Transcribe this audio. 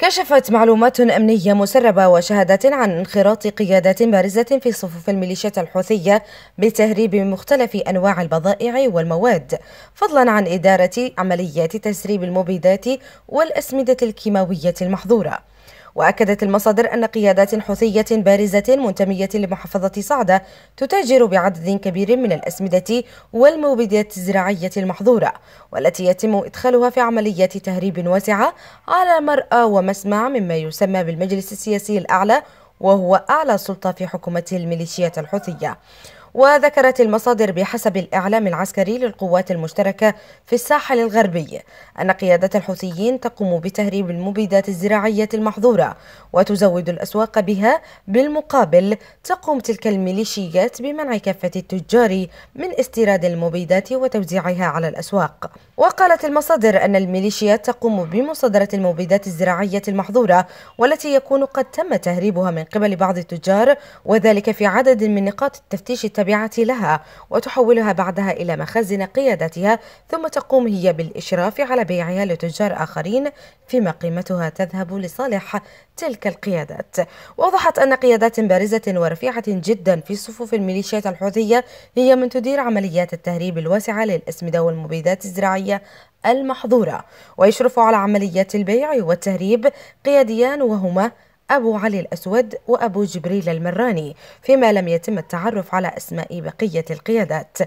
كشفت معلومات أمنية مسربة وشهدت عن انخراط قيادات بارزة في صفوف الميليشيات الحوثية بتهريب مختلف أنواع البضائع والمواد فضلا عن إدارة عمليات تسريب المبيدات والأسمدة الكيماوية المحظورة وأكدت المصادر أن قيادات حوثية بارزة منتمية لمحافظة صعدة تتاجر بعدد كبير من الأسمدة والمبيدات الزراعية المحظورة والتي يتم إدخالها في عمليات تهريب واسعة على مرأى ومسمع مما يسمى بالمجلس السياسي الأعلى وهو أعلى سلطة في حكومة الميليشيات الحوثية وذكرت المصادر بحسب الإعلام العسكري للقوات المشتركة في الساحل الغربي أن قيادة الحوثيين تقوم بتهريب المبيدات الزراعية المحظورة وتزود الأسواق بها بالمقابل تقوم تلك الميليشيات بمنع كافة التجار من استيراد المبيدات وتوزيعها على الأسواق وقالت المصادر أن الميليشيات تقوم بمصادرة المبيدات الزراعية المحظورة والتي يكون قد تم تهريبها من قبل بعض التجار وذلك في عدد من نقاط التفتيش التابعة التابعة لها وتحولها بعدها إلى مخازن قيادتها ثم تقوم هي بالإشراف على بيعها لتجار آخرين فيما قيمتها تذهب لصالح تلك القيادات وضحت أن قيادات بارزة ورفيعة جدا في صفوف الميليشيات الحوثية هي من تدير عمليات التهريب الواسعة للأسمدة والمبيدات الزراعية المحظورة ويشرف على عمليات البيع والتهريب قياديان وهما أبو علي الأسود وأبو جبريل المراني فيما لم يتم التعرف على أسماء بقية القيادات